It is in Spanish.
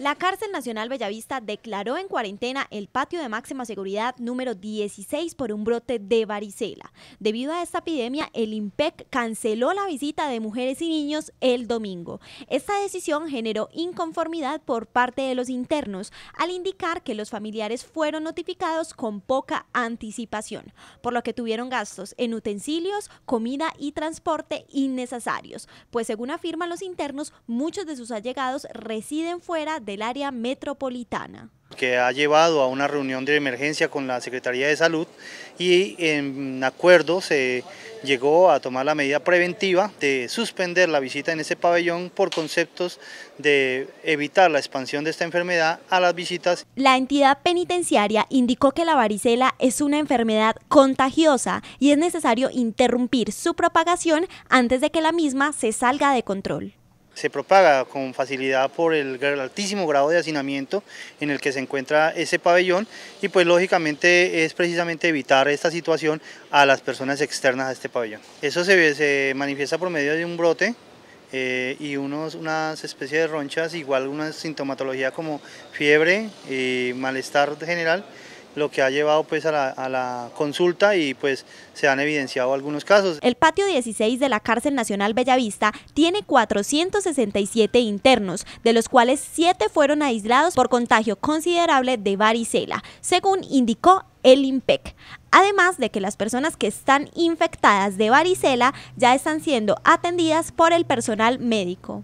La Cárcel Nacional Bellavista declaró en cuarentena el patio de máxima seguridad número 16 por un brote de varicela. Debido a esta epidemia, el IMPEC canceló la visita de mujeres y niños el domingo. Esta decisión generó inconformidad por parte de los internos al indicar que los familiares fueron notificados con poca anticipación, por lo que tuvieron gastos en utensilios, comida y transporte innecesarios, pues según afirman los internos, muchos de sus allegados residen fuera de del área metropolitana que ha llevado a una reunión de emergencia con la Secretaría de Salud y en acuerdo se llegó a tomar la medida preventiva de suspender la visita en ese pabellón por conceptos de evitar la expansión de esta enfermedad a las visitas. La entidad penitenciaria indicó que la varicela es una enfermedad contagiosa y es necesario interrumpir su propagación antes de que la misma se salga de control. Se propaga con facilidad por el altísimo grado de hacinamiento en el que se encuentra ese pabellón y pues lógicamente es precisamente evitar esta situación a las personas externas a este pabellón. Eso se, manifiesta por medio de un brote eh, y unos, unas especies de ronchas, igual una sintomatología como fiebre, y eh, malestar general lo que ha llevado pues a la, consulta y pues se han evidenciado algunos casos. El patio 16 de la Cárcel Nacional Bellavista tiene 467 internos, de los cuales 7 fueron aislados por contagio considerable de varicela, según indicó el IMPEC. Además de que las personas que están infectadas de varicela ya están siendo atendidas por el personal médico.